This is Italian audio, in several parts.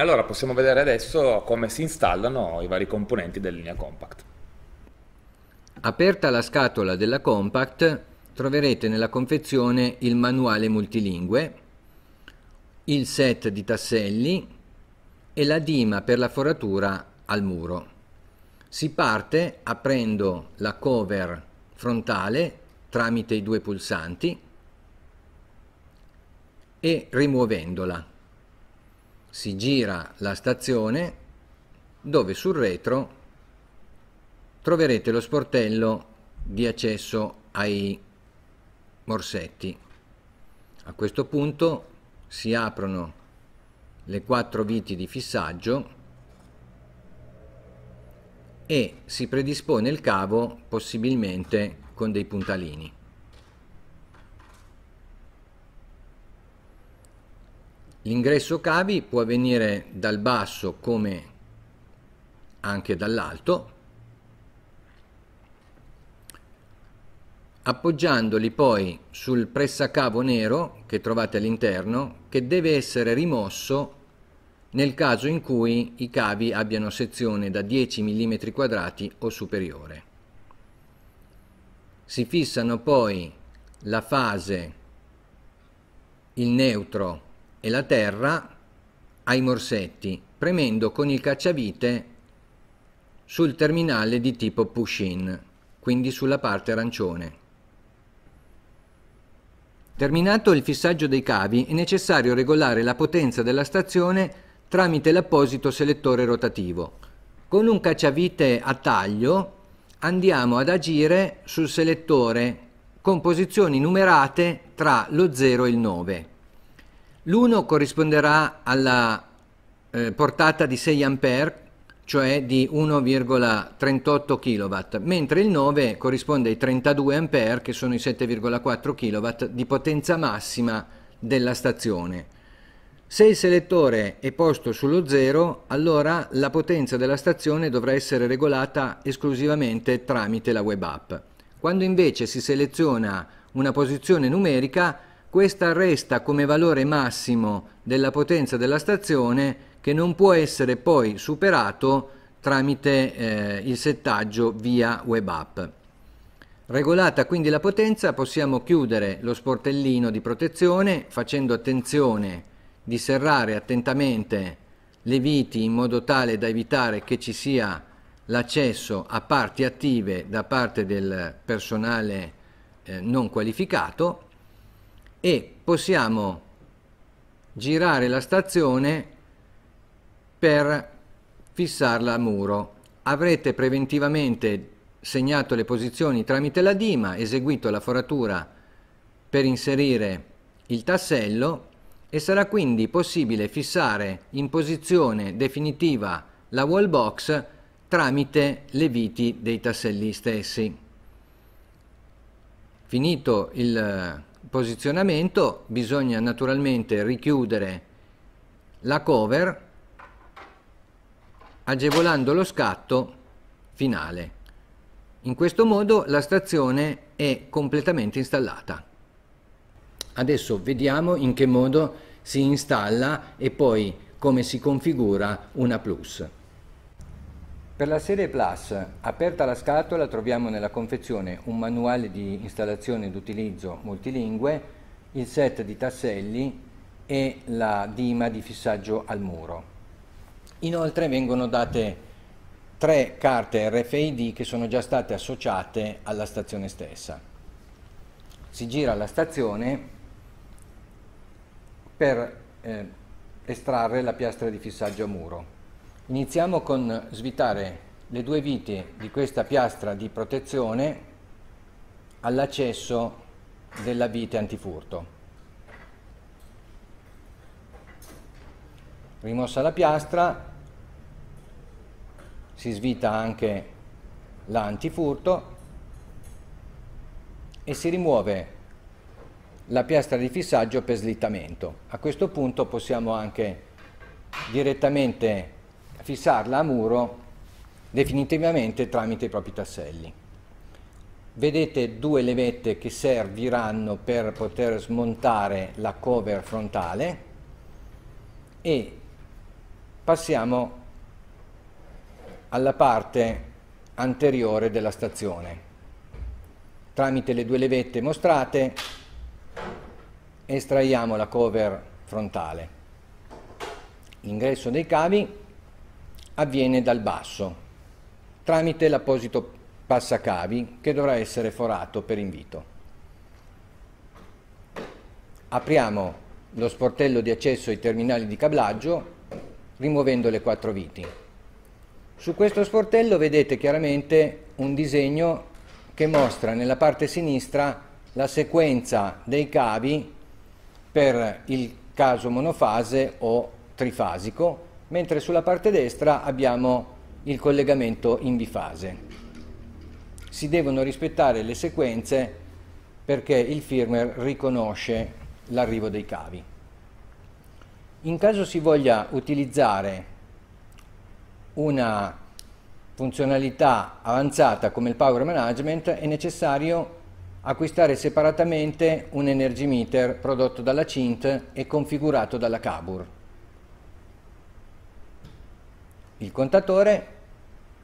E allora possiamo vedere adesso come si installano i vari componenti della linea compact. Aperta la scatola della compact troverete nella confezione il manuale multilingue, il set di tasselli e la dima per la foratura al muro. Si parte aprendo la cover frontale tramite i due pulsanti e rimuovendola si gira la stazione dove sul retro troverete lo sportello di accesso ai morsetti. A questo punto si aprono le quattro viti di fissaggio e si predispone il cavo possibilmente con dei puntalini. L'ingresso cavi può avvenire dal basso come anche dall'alto, appoggiandoli poi sul pressacavo nero che trovate all'interno che deve essere rimosso nel caso in cui i cavi abbiano sezione da 10 mm quadrati o superiore. Si fissano poi la fase, il neutro e la terra ai morsetti, premendo con il cacciavite sul terminale di tipo push-in, quindi sulla parte arancione. Terminato il fissaggio dei cavi, è necessario regolare la potenza della stazione tramite l'apposito selettore rotativo. Con un cacciavite a taglio andiamo ad agire sul selettore con posizioni numerate tra lo 0 e il 9. L'1 corrisponderà alla eh, portata di 6 A, cioè di 1,38 kW, mentre il 9 corrisponde ai 32 A, che sono i 7,4 kW di potenza massima della stazione. Se il selettore è posto sullo 0, allora la potenza della stazione dovrà essere regolata esclusivamente tramite la web app. Quando invece si seleziona una posizione numerica, questa resta come valore massimo della potenza della stazione che non può essere poi superato tramite eh, il settaggio via web app. Regolata quindi la potenza possiamo chiudere lo sportellino di protezione facendo attenzione di serrare attentamente le viti in modo tale da evitare che ci sia l'accesso a parti attive da parte del personale eh, non qualificato e possiamo girare la stazione per fissarla a muro. Avrete preventivamente segnato le posizioni tramite la dima, eseguito la foratura per inserire il tassello e sarà quindi possibile fissare in posizione definitiva la wall box tramite le viti dei tasselli stessi. Finito il posizionamento bisogna naturalmente richiudere la cover agevolando lo scatto finale. In questo modo la stazione è completamente installata. Adesso vediamo in che modo si installa e poi come si configura una Plus. Per la serie Plus, aperta la scatola, troviamo nella confezione un manuale di installazione ed utilizzo multilingue, il set di tasselli e la dima di fissaggio al muro. Inoltre vengono date tre carte RFID che sono già state associate alla stazione stessa. Si gira la stazione per eh, estrarre la piastra di fissaggio a muro. Iniziamo con svitare le due viti di questa piastra di protezione all'accesso della vite antifurto. Rimossa la piastra, si svita anche l'antifurto e si rimuove la piastra di fissaggio per slittamento. A questo punto possiamo anche direttamente fissarla a muro definitivamente tramite i propri tasselli. Vedete due levette che serviranno per poter smontare la cover frontale e passiamo alla parte anteriore della stazione. Tramite le due levette mostrate estraiamo la cover frontale. L'ingresso dei cavi avviene dal basso, tramite l'apposito passacavi che dovrà essere forato per invito. Apriamo lo sportello di accesso ai terminali di cablaggio rimuovendo le quattro viti. Su questo sportello vedete chiaramente un disegno che mostra nella parte sinistra la sequenza dei cavi per il caso monofase o trifasico mentre sulla parte destra abbiamo il collegamento in bifase. Si devono rispettare le sequenze perché il firmware riconosce l'arrivo dei cavi. In caso si voglia utilizzare una funzionalità avanzata come il power management è necessario acquistare separatamente un energy meter prodotto dalla Cint e configurato dalla Cabur. Il contatore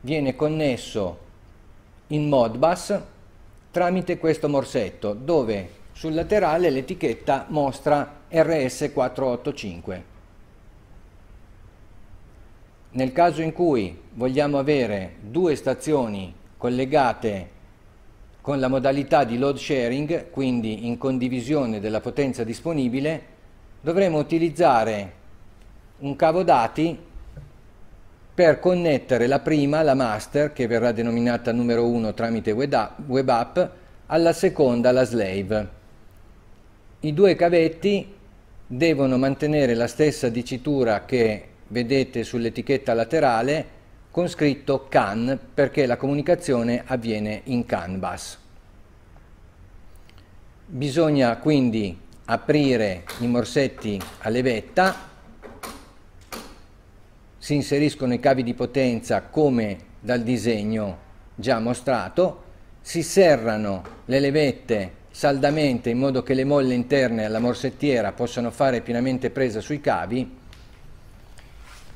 viene connesso in Modbus tramite questo morsetto dove sul laterale l'etichetta mostra RS485. Nel caso in cui vogliamo avere due stazioni collegate con la modalità di load sharing, quindi in condivisione della potenza disponibile, dovremo utilizzare un cavo dati per connettere la prima, la master, che verrà denominata numero 1 tramite web app, alla seconda, la slave. I due cavetti devono mantenere la stessa dicitura che vedete sull'etichetta laterale con scritto CAN perché la comunicazione avviene in CANVAS. Bisogna quindi aprire i morsetti a levetta si inseriscono i cavi di potenza come dal disegno già mostrato, si serrano le levette saldamente in modo che le molle interne alla morsettiera possano fare pienamente presa sui cavi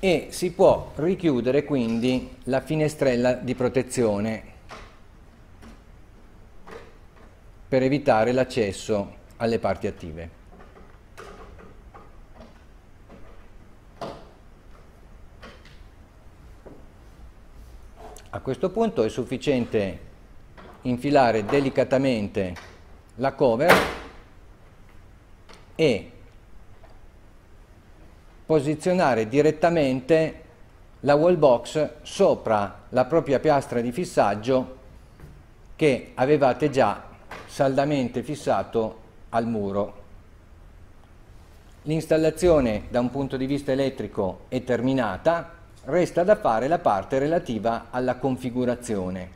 e si può richiudere quindi la finestrella di protezione per evitare l'accesso alle parti attive. A questo punto è sufficiente infilare delicatamente la cover e posizionare direttamente la wall box sopra la propria piastra di fissaggio che avevate già saldamente fissato al muro. L'installazione da un punto di vista elettrico è terminata, Resta da fare la parte relativa alla configurazione.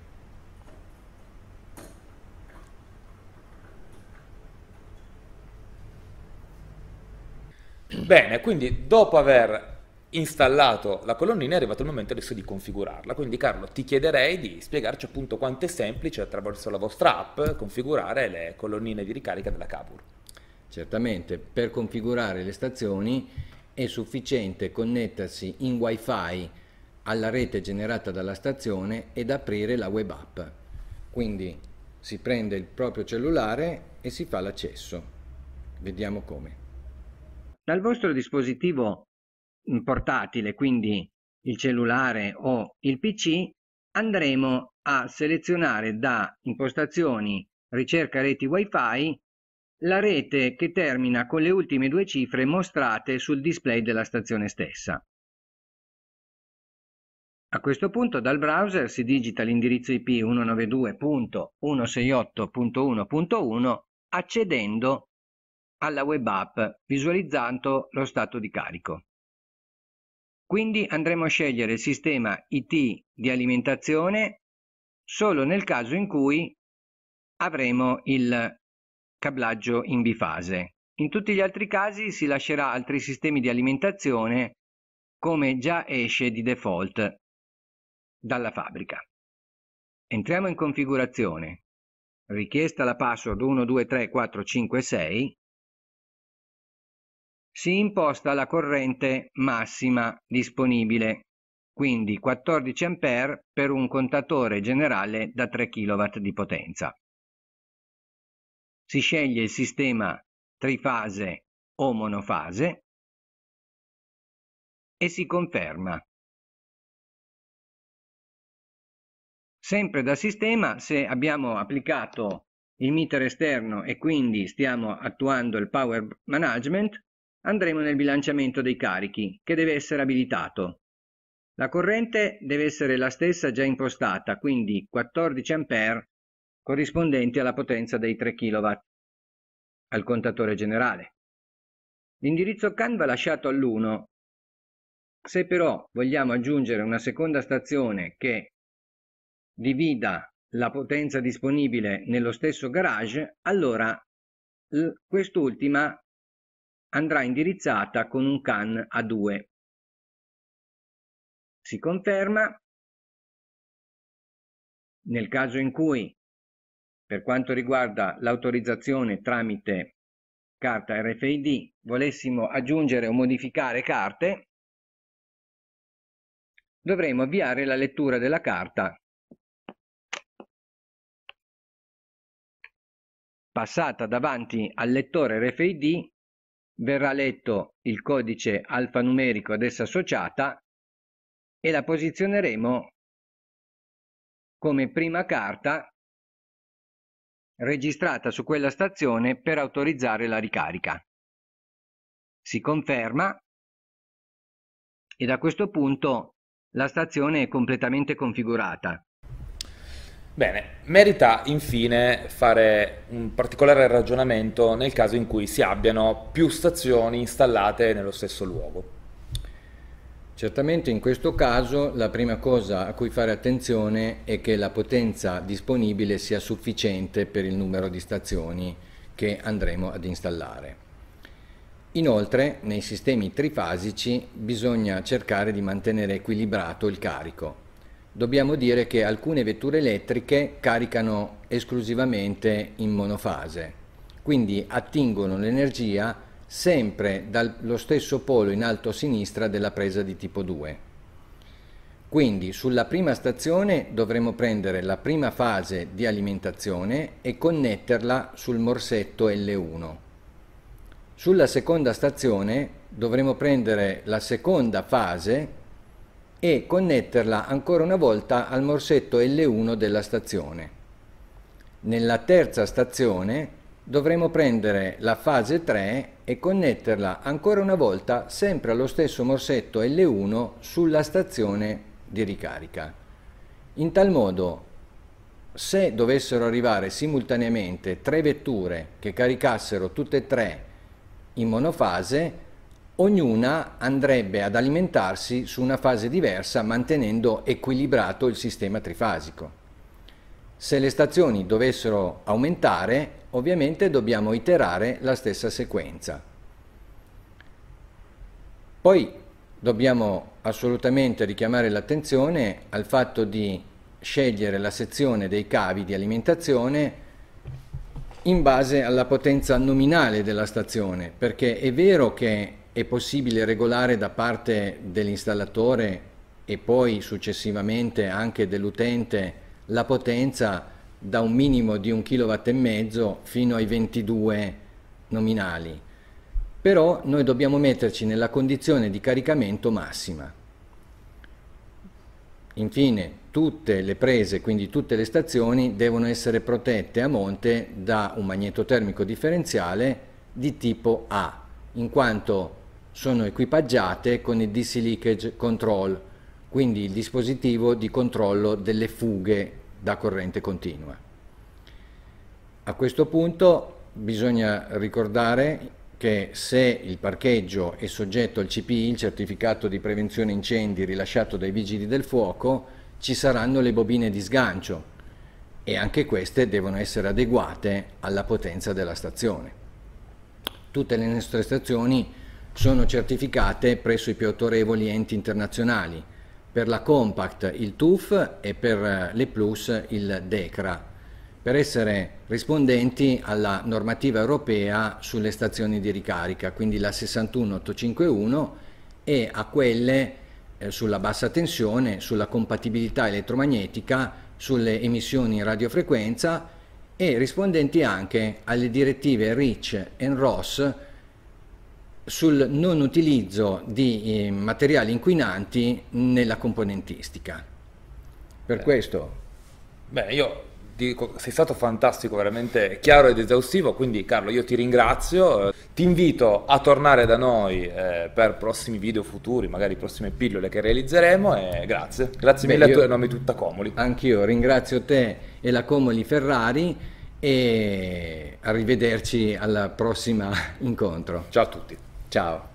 Bene, quindi dopo aver installato la colonnina è arrivato il momento adesso di configurarla. Quindi Carlo ti chiederei di spiegarci appunto quanto è semplice attraverso la vostra app configurare le colonnine di ricarica della Cabur. Certamente, per configurare le stazioni è sufficiente connettersi in wifi alla rete generata dalla stazione ed aprire la web app. Quindi si prende il proprio cellulare e si fa l'accesso. Vediamo come. Dal vostro dispositivo portatile, quindi il cellulare o il PC, andremo a selezionare da impostazioni ricerca reti wifi la rete che termina con le ultime due cifre mostrate sul display della stazione stessa. A questo punto dal browser si digita l'indirizzo IP 192.168.1.1 accedendo alla web app visualizzando lo stato di carico. Quindi andremo a scegliere il sistema IT di alimentazione solo nel caso in cui avremo il cablaggio in bifase. In tutti gli altri casi si lascerà altri sistemi di alimentazione come già esce di default dalla fabbrica. Entriamo in configurazione. Richiesta la password 123456 si imposta la corrente massima disponibile, quindi 14 A per un contatore generale da 3 kW di potenza. Si sceglie il sistema trifase o monofase e si conferma. Sempre da sistema, se abbiamo applicato il meter esterno e quindi stiamo attuando il power management, andremo nel bilanciamento dei carichi, che deve essere abilitato. La corrente deve essere la stessa già impostata, quindi 14 ampere corrispondenti alla potenza dei 3 kW al contatore generale l'indirizzo CAN va lasciato all'1 se però vogliamo aggiungere una seconda stazione che divida la potenza disponibile nello stesso garage, allora quest'ultima andrà indirizzata con un CAN a 2. Si conferma, nel caso in cui per quanto riguarda l'autorizzazione tramite carta RFID, volessimo aggiungere o modificare carte, dovremo avviare la lettura della carta passata davanti al lettore RFID verrà letto il codice alfanumerico ad essa associata e la posizioneremo come prima carta registrata su quella stazione per autorizzare la ricarica. Si conferma e da questo punto la stazione è completamente configurata. Bene, merita infine fare un particolare ragionamento nel caso in cui si abbiano più stazioni installate nello stesso luogo. Certamente in questo caso la prima cosa a cui fare attenzione è che la potenza disponibile sia sufficiente per il numero di stazioni che andremo ad installare. Inoltre, nei sistemi trifasici bisogna cercare di mantenere equilibrato il carico. Dobbiamo dire che alcune vetture elettriche caricano esclusivamente in monofase, quindi attingono l'energia sempre dallo stesso polo in alto a sinistra della presa di tipo 2. Quindi sulla prima stazione dovremo prendere la prima fase di alimentazione e connetterla sul morsetto L1. Sulla seconda stazione dovremo prendere la seconda fase e connetterla ancora una volta al morsetto L1 della stazione. Nella terza stazione dovremo prendere la fase 3 e connetterla ancora una volta sempre allo stesso morsetto L1 sulla stazione di ricarica. In tal modo, se dovessero arrivare simultaneamente tre vetture che caricassero tutte e tre in monofase, ognuna andrebbe ad alimentarsi su una fase diversa mantenendo equilibrato il sistema trifasico. Se le stazioni dovessero aumentare, ovviamente dobbiamo iterare la stessa sequenza. Poi dobbiamo assolutamente richiamare l'attenzione al fatto di scegliere la sezione dei cavi di alimentazione in base alla potenza nominale della stazione, perché è vero che è possibile regolare da parte dell'installatore e poi successivamente anche dell'utente la potenza da un minimo di 1,5 kW fino ai 22 nominali. Però noi dobbiamo metterci nella condizione di caricamento massima. Infine, tutte le prese, quindi tutte le stazioni, devono essere protette a monte da un magnetotermico differenziale di tipo A, in quanto sono equipaggiate con il DC leakage control, quindi il dispositivo di controllo delle fughe da corrente continua. A questo punto bisogna ricordare che se il parcheggio è soggetto al CPI, il certificato di prevenzione incendi rilasciato dai vigili del fuoco, ci saranno le bobine di sgancio e anche queste devono essere adeguate alla potenza della stazione. Tutte le nostre stazioni sono certificate presso i più autorevoli enti internazionali, per la Compact il TUF e per eh, le Plus il DECRA, per essere rispondenti alla normativa europea sulle stazioni di ricarica, quindi la 61851 e a quelle eh, sulla bassa tensione, sulla compatibilità elettromagnetica, sulle emissioni in radiofrequenza e rispondenti anche alle direttive REACH e ROS sul non utilizzo di eh, materiali inquinanti nella componentistica. Per Beh. questo... Beh, io dico, sei stato fantastico, veramente chiaro ed esaustivo, quindi Carlo io ti ringrazio, ti invito a tornare da noi eh, per prossimi video futuri, magari prossime pillole che realizzeremo e grazie, grazie Beh, mille a a nome tutta Comoli. Anch'io ringrazio te e la Comoli Ferrari e arrivederci al prossimo incontro. Ciao a tutti. Chao.